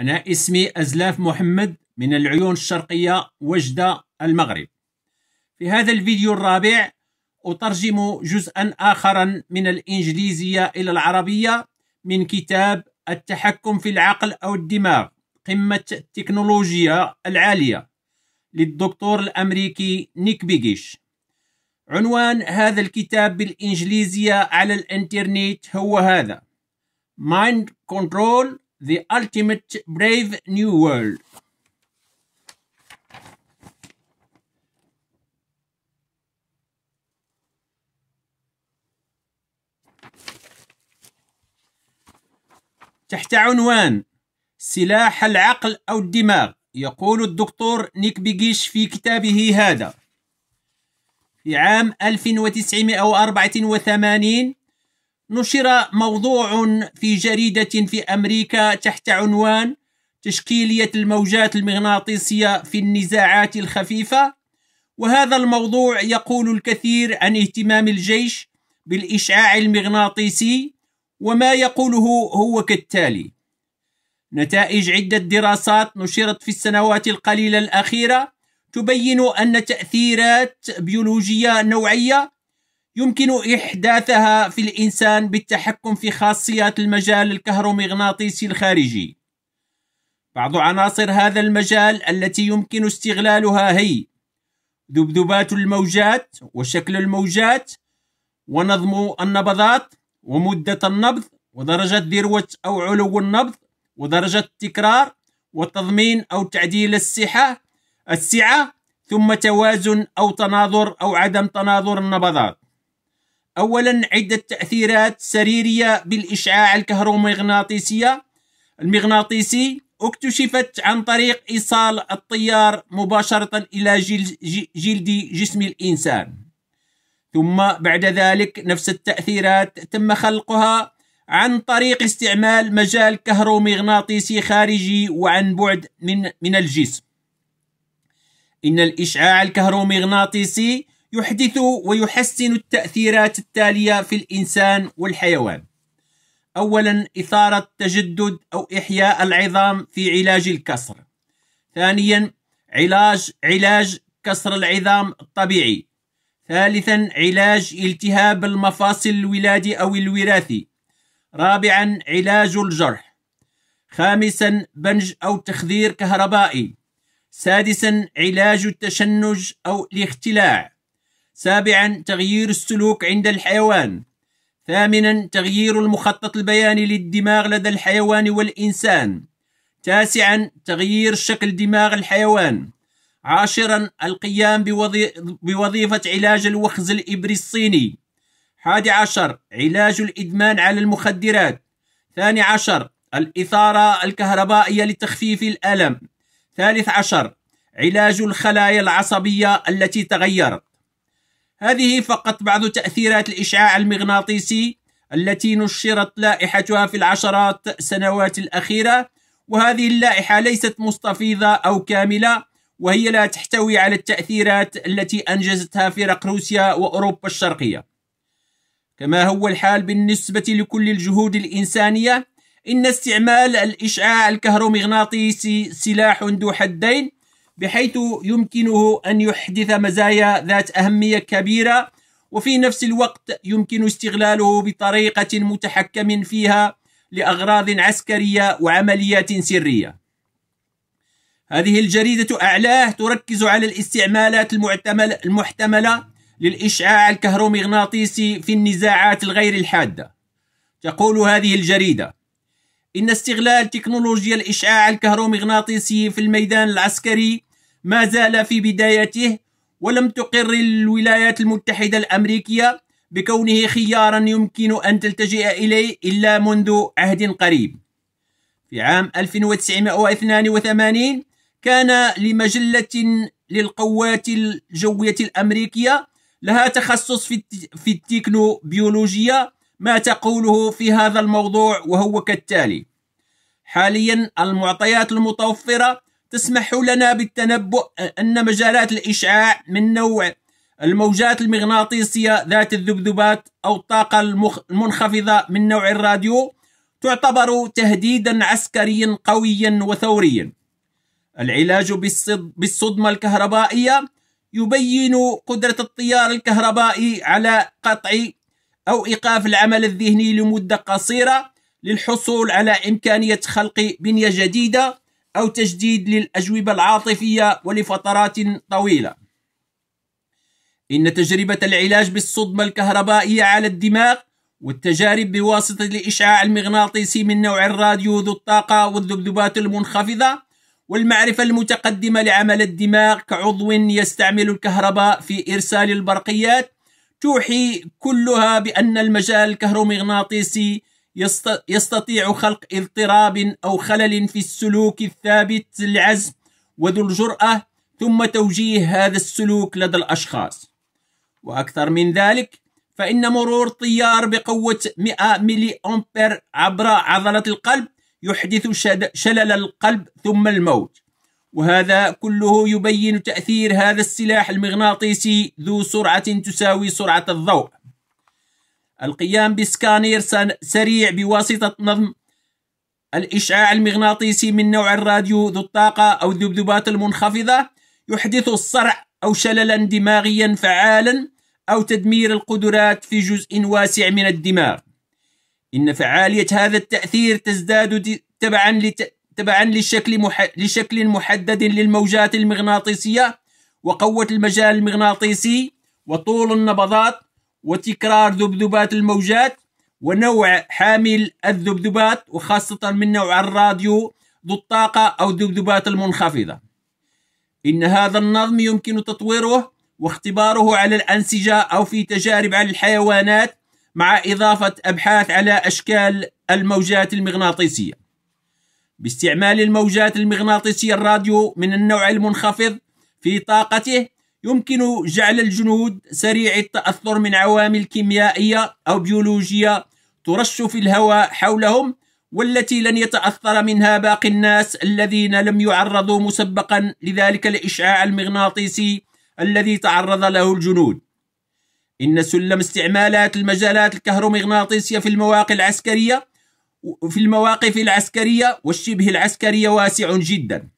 أنا اسمي أزلاف محمد من العيون الشرقية وجدة المغرب في هذا الفيديو الرابع أترجم جزءا آخرا من الإنجليزية إلى العربية من كتاب التحكم في العقل أو الدماغ قمة التكنولوجيا العالية للدكتور الأمريكي نيك بيجيش عنوان هذا الكتاب بالإنجليزية على الإنترنت هو هذا Mind Control The Ultimate Brave New World تحت عنوان سلاح العقل أو الدماغ يقول الدكتور نيك بيجيش في كتابه هذا في عام 1984 نشر موضوع في جريدة في أمريكا تحت عنوان تشكيلية الموجات المغناطيسية في النزاعات الخفيفة وهذا الموضوع يقول الكثير عن اهتمام الجيش بالإشعاع المغناطيسي وما يقوله هو كالتالي نتائج عدة دراسات نشرت في السنوات القليلة الأخيرة تبين أن تأثيرات بيولوجية نوعية يمكن إحداثها في الإنسان بالتحكم في خاصيات المجال الكهرومغناطيسي الخارجي. بعض عناصر هذا المجال التي يمكن استغلالها هي ذبذبات الموجات وشكل الموجات ونظم النبضات ومدة النبض ودرجة ذروة أو علو النبض ودرجة التكرار وتضمين أو تعديل السحة السعة ثم توازن أو تناظر أو عدم تناظر النبضات أولا عدة تأثيرات سريرية بالإشعاع الكهرومغناطيسية المغناطيسي اكتشفت عن طريق إيصال الطيار مباشرة إلى جلد جسم الإنسان ثم بعد ذلك نفس التأثيرات تم خلقها عن طريق استعمال مجال كهرومغناطيسي خارجي وعن بعد من من الجسم إن الإشعاع الكهرومغناطيسي يحدث ويحسن التأثيرات التالية في الإنسان والحيوان أولا إثارة تجدد أو إحياء العظام في علاج الكسر ثانيا علاج علاج كسر العظام الطبيعي ثالثا علاج التهاب المفاصل الولادي أو الوراثي رابعا علاج الجرح خامسا بنج أو تخدير كهربائي سادسا علاج التشنج أو الاختلاع سابعا تغيير السلوك عند الحيوان ثامنا تغيير المخطط البياني للدماغ لدى الحيوان والإنسان تاسعا تغيير شكل دماغ الحيوان عاشرا القيام بوظيفة علاج الوخز الإبري الصيني حادي عشر علاج الإدمان على المخدرات ثاني عشر الإثارة الكهربائية لتخفيف الألم ثالث عشر علاج الخلايا العصبية التي تغيرت هذه فقط بعض تأثيرات الإشعاع المغناطيسي التي نشرت لائحتها في العشرات سنوات الأخيرة وهذه اللائحة ليست مستفيضة أو كاملة وهي لا تحتوي على التأثيرات التي أنجزتها فرق روسيا وأوروبا الشرقية كما هو الحال بالنسبة لكل الجهود الإنسانية إن استعمال الإشعاع الكهرومغناطيسي سلاح ذو حدين بحيث يمكنه أن يحدث مزايا ذات أهمية كبيرة وفي نفس الوقت يمكن استغلاله بطريقة متحكم فيها لأغراض عسكرية وعمليات سرية هذه الجريدة أعلاه تركز على الاستعمالات المعتمل المحتملة للإشعاع الكهرومغناطيسي في النزاعات الغير الحادة تقول هذه الجريدة إن استغلال تكنولوجيا الإشعاع الكهرومغناطيسي في الميدان العسكري ما زال في بدايته ولم تقر الولايات المتحدة الأمريكية بكونه خيارا يمكن أن تلتجئ إليه إلا منذ عهد قريب في عام 1982 كان لمجلة للقوات الجوية الأمريكية لها تخصص في التكنوبيولوجيا ما تقوله في هذا الموضوع وهو كالتالي حاليا المعطيات المتوفرة تسمح لنا بالتنبؤ أن مجالات الإشعاع من نوع الموجات المغناطيسية ذات الذبذبات أو الطاقة المنخفضة من نوع الراديو تعتبر تهديدا عسكريا قويا وثوريا العلاج بالصدمة الكهربائية يبين قدرة الطيار الكهربائي على قطع أو إيقاف العمل الذهني لمدة قصيرة للحصول على إمكانية خلق بنية جديدة أو تجديد للأجوبة العاطفية ولفترات طويلة إن تجربة العلاج بالصدمة الكهربائية على الدماغ والتجارب بواسطة الإشعاع المغناطيسي من نوع الراديو ذو الطاقة والذبذبات المنخفضة والمعرفة المتقدمة لعمل الدماغ كعضو يستعمل الكهرباء في إرسال البرقيات توحي كلها بأن المجال الكهرومغناطيسي يستطيع خلق اضطراب أو خلل في السلوك الثابت العزم وذو الجرأة ثم توجيه هذا السلوك لدى الأشخاص وأكثر من ذلك فإن مرور طيار بقوة 100 ملي أمبير عبر عضلة القلب يحدث شلل القلب ثم الموت وهذا كله يبين تأثير هذا السلاح المغناطيسي ذو سرعة تساوي سرعة الضوء القيام بسكانير سريع بواسطة نظم الإشعاع المغناطيسي من نوع الراديو ذو الطاقة أو الذبذبات المنخفضة يحدث الصرع أو شللا دماغيا فعالا أو تدمير القدرات في جزء واسع من الدماغ إن فعالية هذا التأثير تزداد تبعا لت... تبعا لشكل مح... لشكل محدد للموجات المغناطيسية وقوة المجال المغناطيسي وطول النبضات وتكرار ذبذبات الموجات ونوع حامل الذبذبات وخاصة من نوع الراديو ذو الطاقة أو الذبذبات المنخفضة إن هذا النظم يمكن تطويره واختباره على الأنسجة أو في تجارب على الحيوانات مع إضافة أبحاث على أشكال الموجات المغناطيسية باستعمال الموجات المغناطيسية الراديو من النوع المنخفض في طاقته يمكن جعل الجنود سريع التأثر من عوامل كيميائية أو بيولوجية ترش في الهواء حولهم والتي لن يتأثر منها باقي الناس الذين لم يعرضوا مسبقا لذلك الإشعاع المغناطيسي الذي تعرض له الجنود إن سلم استعمالات المجالات الكهرومغناطيسية في المواقع العسكرية في المواقف العسكرية والشبه العسكرية واسع جدا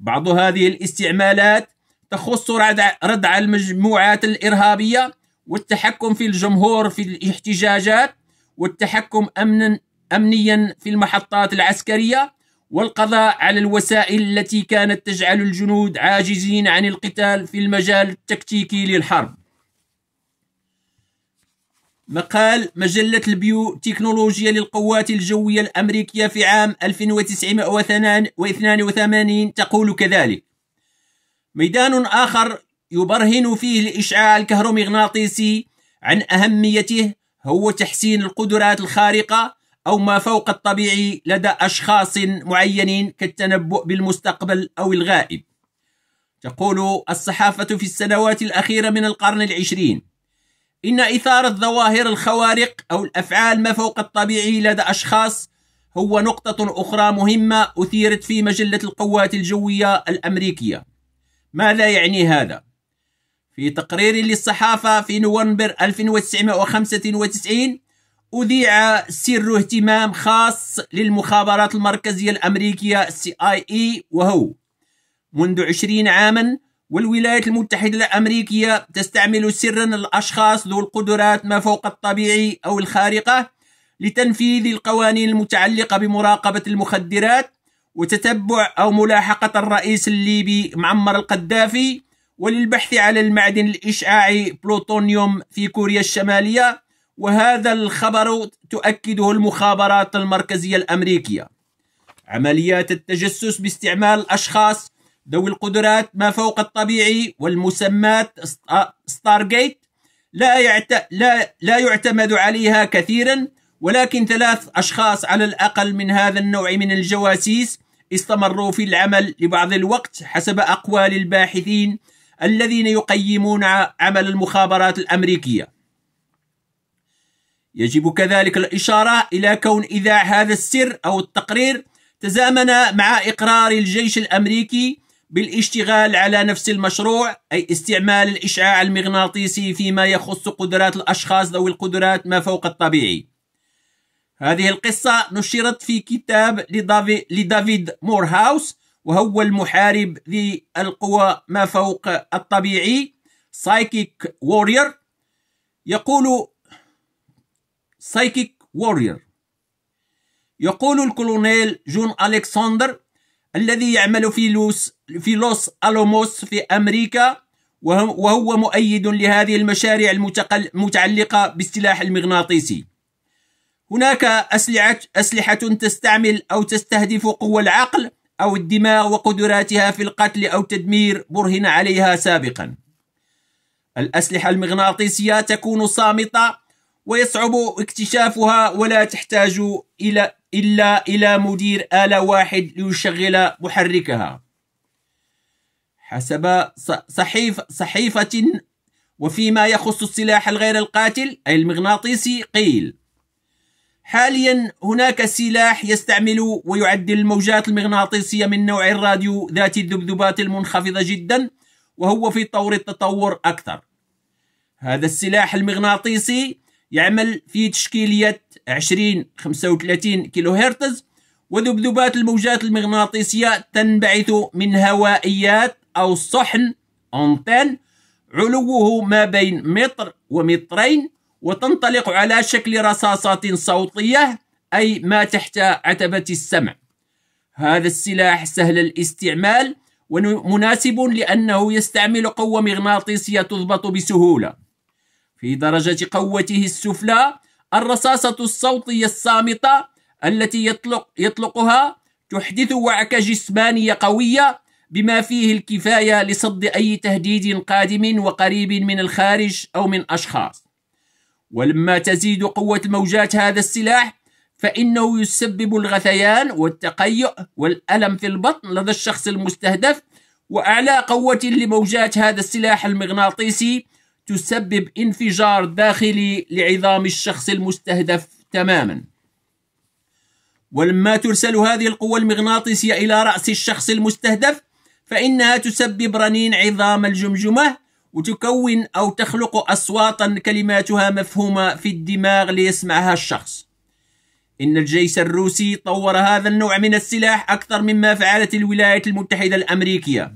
بعض هذه الاستعمالات تخص ردع المجموعات الإرهابية والتحكم في الجمهور في الاحتجاجات والتحكم أمنا أمنيا في المحطات العسكرية والقضاء على الوسائل التي كانت تجعل الجنود عاجزين عن القتال في المجال التكتيكي للحرب مقال مجلة البيو تكنولوجيا للقوات الجوية الأمريكية في عام 1982 تقول كذلك ميدان آخر يبرهن فيه الإشعاع الكهرومغناطيسي عن أهميته هو تحسين القدرات الخارقة أو ما فوق الطبيعي لدى أشخاص معينين كالتنبؤ بالمستقبل أو الغائب تقول الصحافة في السنوات الأخيرة من القرن العشرين إن إثارة ظواهر الخوارق أو الأفعال ما فوق الطبيعي لدى أشخاص هو نقطة أخرى مهمة أثيرت في مجلة القوات الجوية الأمريكية ماذا يعني هذا؟ في تقرير للصحافة في نوفمبر 1995 أذيع سر اهتمام خاص للمخابرات المركزية الأمريكية CIE وهو منذ عشرين عاما والولايات المتحدة الأمريكية تستعمل سرا الأشخاص ذو القدرات ما فوق الطبيعي أو الخارقة لتنفيذ القوانين المتعلقة بمراقبة المخدرات وتتبع أو ملاحقة الرئيس الليبي معمر القذافي وللبحث على المعدن الإشعاعي بلوتونيوم في كوريا الشمالية وهذا الخبر تؤكده المخابرات المركزية الأمريكية عمليات التجسس باستعمال الأشخاص ذوي القدرات ما فوق الطبيعي والمسمات ستارغيت لا, يعت... لا... لا يعتمد عليها كثيرا ولكن ثلاث أشخاص على الأقل من هذا النوع من الجواسيس استمروا في العمل لبعض الوقت حسب أقوال الباحثين الذين يقيمون عمل المخابرات الأمريكية يجب كذلك الإشارة إلى كون إذاع هذا السر أو التقرير تزامن مع إقرار الجيش الأمريكي بالاشتغال على نفس المشروع أي استعمال الإشعاع المغناطيسي فيما يخص قدرات الأشخاص ذوي القدرات ما فوق الطبيعي هذه القصة نشرت في كتاب لدافيد مورهاوس وهو المحارب ذي القوى ما فوق الطبيعي سايكيك وورير يقول سايكيك وورير يقول الكولونيل جون ألكسندر الذي يعمل في لوس في لوس ألوموس في أمريكا وهو مؤيد لهذه المشاريع المتعلقة بالسلاح المغناطيسي هناك أسلحة, أسلحة تستعمل أو تستهدف قوى العقل أو الدماغ وقدراتها في القتل أو تدمير برهن عليها سابقا الأسلحة المغناطيسية تكون صامتة ويصعب اكتشافها ولا تحتاج إلى إلا إلى مدير آلة واحد ليشغل محركها حسب صحيف صحيفة وفيما يخص السلاح الغير القاتل أي المغناطيسي قيل حاليا هناك سلاح يستعمل ويعدل الموجات المغناطيسية من نوع الراديو ذات الذبذبات المنخفضة جدا وهو في طور التطور أكثر هذا السلاح المغناطيسي يعمل في تشكيلية 20 35 كيلو هرتز وذبذبات الموجات المغناطيسية تنبعث من هوائيات أو صحن أنتن علوه ما بين متر ومترين وتنطلق على شكل رصاصات صوتية أي ما تحت عتبة السمع هذا السلاح سهل الاستعمال ومناسب لأنه يستعمل قوة مغناطيسية تضبط بسهولة في درجة قوته السفلى الرصاصة الصوتية الصامتة التي يطلق يطلقها تحدث وعكة جسمانية قوية بما فيه الكفاية لصد أي تهديد قادم وقريب من الخارج أو من أشخاص ولما تزيد قوة موجات هذا السلاح فإنه يسبب الغثيان والتقيؤ والألم في البطن لدى الشخص المستهدف وأعلى قوة لموجات هذا السلاح المغناطيسي تسبب انفجار داخلي لعظام الشخص المستهدف تماما ولما ترسل هذه القوة المغناطيسية إلى رأس الشخص المستهدف فإنها تسبب رنين عظام الجمجمة وتكون أو تخلق أصواتا كلماتها مفهومة في الدماغ ليسمعها الشخص إن الجيش الروسي طور هذا النوع من السلاح أكثر مما فعلت الولايات المتحدة الأمريكية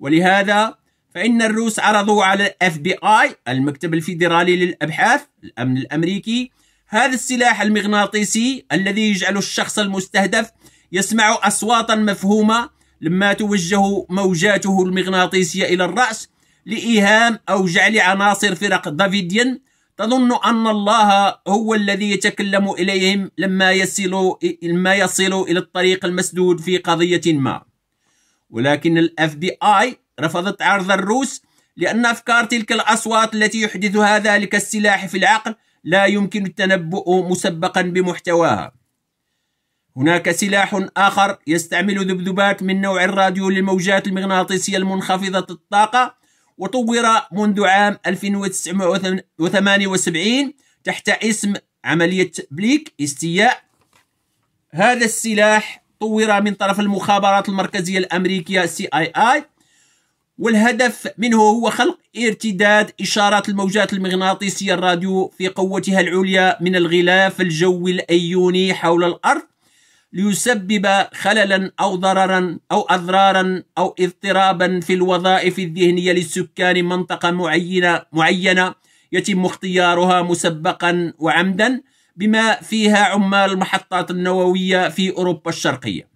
ولهذا فإن الروس عرضوا على الاف بي اي المكتب الفيدرالي للأبحاث الأمن الأمريكي هذا السلاح المغناطيسي الذي يجعل الشخص المستهدف يسمع أصواتا مفهومة لما توجه موجاته المغناطيسية إلى الرأس لإيهام أو جعل عناصر فرق دافيديان تظن أن الله هو الذي يتكلم إليهم لما يصل لما يصل إلى الطريق المسدود في قضية ما ولكن الاف بي اي رفضت عرض الروس لأن أفكار تلك الأصوات التي يحدثها ذلك السلاح في العقل لا يمكن التنبؤ مسبقا بمحتواها هناك سلاح آخر يستعمل ذبذبات من نوع الراديو للموجات المغناطيسية المنخفضة الطاقة وطور منذ عام 1978 تحت اسم عملية بليك استياء هذا السلاح طور من طرف المخابرات المركزية الأمريكية سي آي آي والهدف منه هو خلق ارتداد إشارات الموجات المغناطيسية الراديو في قوتها العليا من الغلاف الجوي الأيوني حول الأرض ليسبب خللا أو ضررا أو أضرارا أو اضطرابا في الوظائف الذهنية للسكان منطقة معينة معينة يتم اختيارها مسبقا وعمدا بما فيها عمال المحطات النووية في أوروبا الشرقية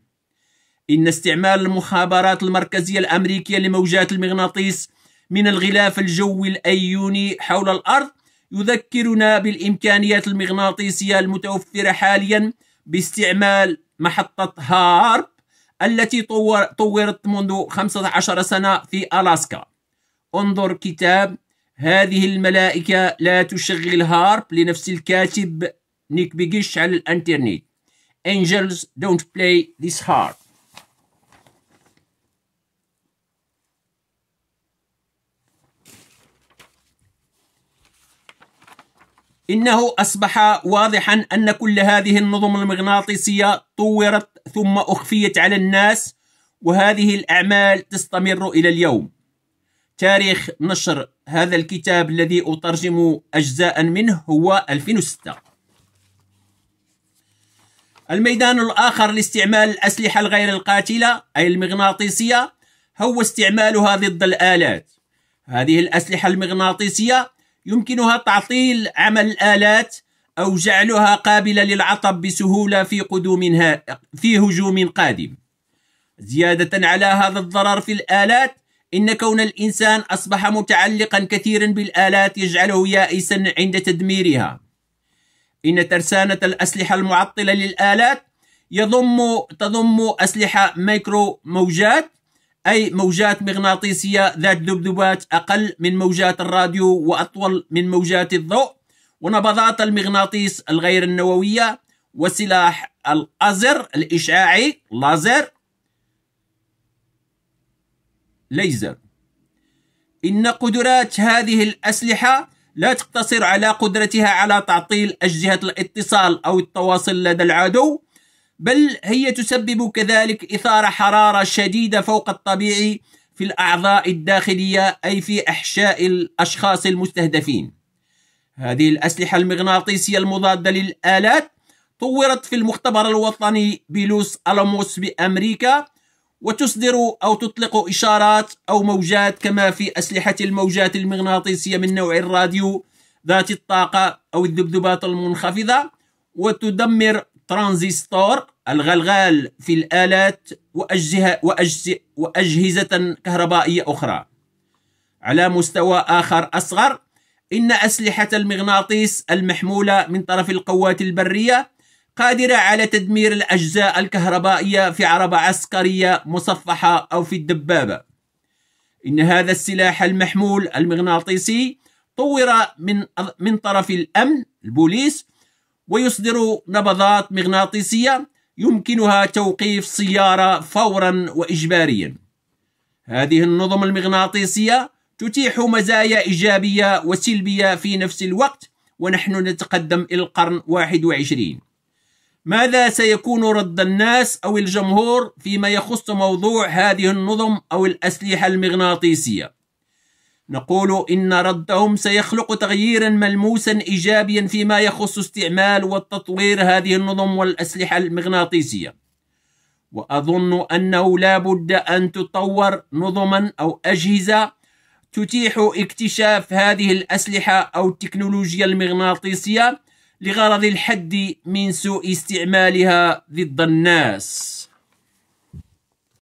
إن استعمال المخابرات المركزية الأمريكية لموجات المغناطيس من الغلاف الجوي الأيوني حول الأرض يذكرنا بالإمكانيات المغناطيسية المتوفرة حالياً باستعمال محطة هارب التي طور طورت منذ 15 سنة في ألاسكا انظر كتاب هذه الملائكة لا تشغل هارب لنفس الكاتب نيك بيجيش على الانترنت Angels don't play this harp إنه أصبح واضحا أن كل هذه النظم المغناطيسية طورت ثم أخفيت على الناس وهذه الأعمال تستمر إلى اليوم تاريخ نشر هذا الكتاب الذي أترجم أجزاء منه هو 2006 الميدان الآخر لاستعمال الأسلحة الغير القاتلة أي المغناطيسية هو استعمالها ضد الآلات هذه الأسلحة المغناطيسية يمكنها تعطيل عمل الآلات أو جعلها قابلة للعطب بسهولة في قدومها في هجوم قادم زيادة على هذا الضرر في الآلات إن كون الإنسان أصبح متعلقا كثيرا بالآلات يجعله يائسا عند تدميرها إن ترسانة الأسلحة المعطلة للآلات يضم تضم أسلحة ميكرو موجات أي موجات مغناطيسية ذات ذبذبات أقل من موجات الراديو وأطول من موجات الضوء ونبضات المغناطيس الغير النووية وسلاح الأزر الإشعاعي لازر ليزر إن قدرات هذه الأسلحة لا تقتصر على قدرتها على تعطيل أجهزة الاتصال أو التواصل لدى العدو بل هي تسبب كذلك إثارة حرارة شديدة فوق الطبيعي في الأعضاء الداخلية أي في أحشاء الأشخاص المستهدفين هذه الأسلحة المغناطيسية المضادة للآلات طورت في المختبر الوطني بلوس ألموس بأمريكا وتصدر أو تطلق إشارات أو موجات كما في أسلحة الموجات المغناطيسية من نوع الراديو ذات الطاقة أو الذبذبات المنخفضة وتدمر ترانزستور الغلغال في الآلات وأجزها وأجز وأجهزة كهربائية أخرى على مستوى آخر أصغر إن أسلحة المغناطيس المحمولة من طرف القوات البرية قادرة على تدمير الأجزاء الكهربائية في عربة عسكرية مصفحة أو في الدبابة إن هذا السلاح المحمول المغناطيسي طور من من طرف الأمن البوليس ويصدر نبضات مغناطيسية يمكنها توقيف سيارة فورا وإجباريا هذه النظم المغناطيسية تتيح مزايا إيجابية وسلبية في نفس الوقت ونحن نتقدم إلى القرن 21 ماذا سيكون رد الناس أو الجمهور فيما يخص موضوع هذه النظم أو الأسلحة المغناطيسية؟ نقول إن ردهم سيخلق تغييرا ملموسا إيجابيا فيما يخص استعمال والتطوير هذه النظم والأسلحة المغناطيسية وأظن أنه لا بد أن تطور نظما أو أجهزة تتيح اكتشاف هذه الأسلحة أو التكنولوجيا المغناطيسية لغرض الحد من سوء استعمالها ضد الناس